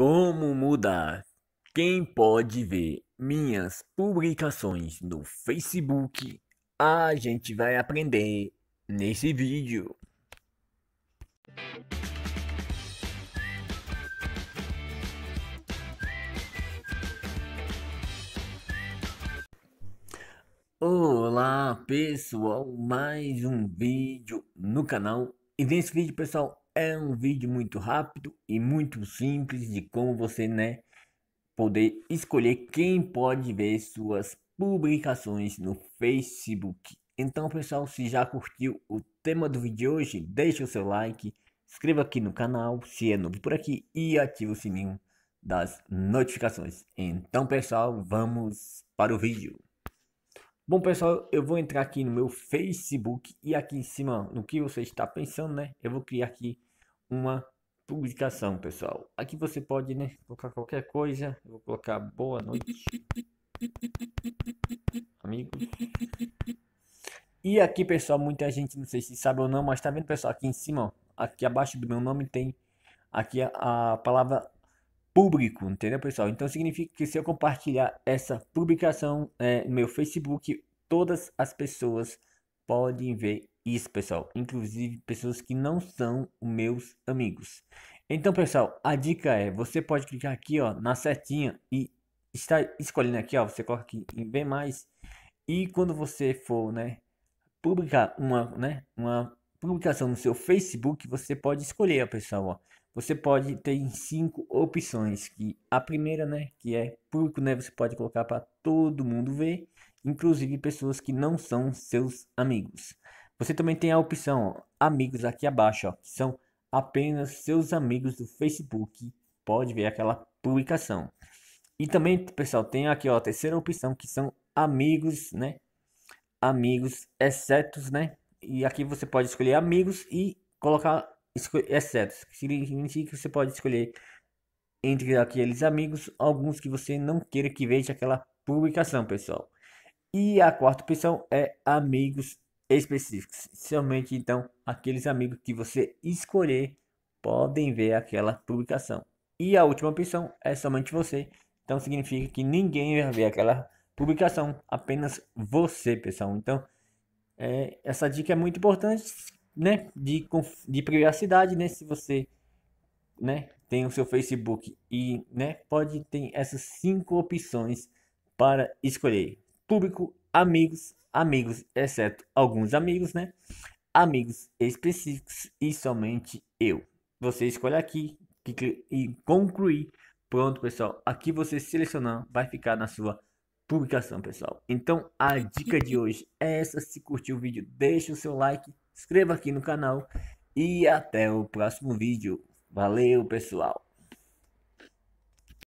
Como mudar? Quem pode ver minhas publicações no Facebook? A gente vai aprender nesse vídeo. Olá pessoal, mais um vídeo no canal e nesse vídeo pessoal é um vídeo muito rápido e muito simples de como você né poder escolher quem pode ver suas publicações no Facebook. Então pessoal, se já curtiu o tema do vídeo de hoje, deixe o seu like, inscreva aqui no canal se é novo por aqui e ative o sininho das notificações. Então pessoal, vamos para o vídeo. Bom, pessoal, eu vou entrar aqui no meu Facebook e aqui em cima, no que você está pensando, né? Eu vou criar aqui uma publicação, pessoal. Aqui você pode, né, colocar qualquer coisa. Eu vou colocar boa noite, amigos. E aqui, pessoal, muita gente, não sei se sabe ou não, mas tá vendo, pessoal, aqui em cima, ó, aqui abaixo do meu nome tem aqui a, a palavra público, entendeu, pessoal? Então significa que se eu compartilhar essa publicação é, no meu Facebook, todas as pessoas podem ver isso, pessoal. Inclusive pessoas que não são meus amigos. Então, pessoal, a dica é: você pode clicar aqui, ó, na setinha e está escolhendo aqui, ó, você coloca aqui em ver mais e quando você for, né, publicar uma, né, uma publicação no seu Facebook, você pode escolher, ó, pessoal, ó. Você pode ter cinco opções, que a primeira, né, que é público, né, você pode colocar para todo mundo ver inclusive pessoas que não são seus amigos. Você também tem a opção ó, amigos aqui abaixo, ó, que são apenas seus amigos do Facebook. Pode ver aquela publicação. E também, pessoal, tem aqui ó, a terceira opção que são amigos, né? Amigos, excetos, né? E aqui você pode escolher amigos e colocar excetos. Que significa que você pode escolher entre aqueles amigos alguns que você não queira que veja aquela publicação, pessoal. E a quarta opção é amigos específicos. Somente então aqueles amigos que você escolher podem ver aquela publicação. E a última opção é somente você. Então significa que ninguém vai ver aquela publicação, apenas você, pessoal. Então é, essa dica é muito importante, né? De, de privacidade, né? Se você né, tem o seu Facebook e né, pode ter essas cinco opções para escolher público, amigos, amigos, exceto alguns amigos, né? Amigos específicos e somente eu. Você escolhe aqui e concluir. Pronto, pessoal. Aqui você selecionar vai ficar na sua publicação, pessoal. Então, a dica de hoje é essa. Se curtiu o vídeo, deixa o seu like, inscreva aqui no canal e até o próximo vídeo. Valeu, pessoal.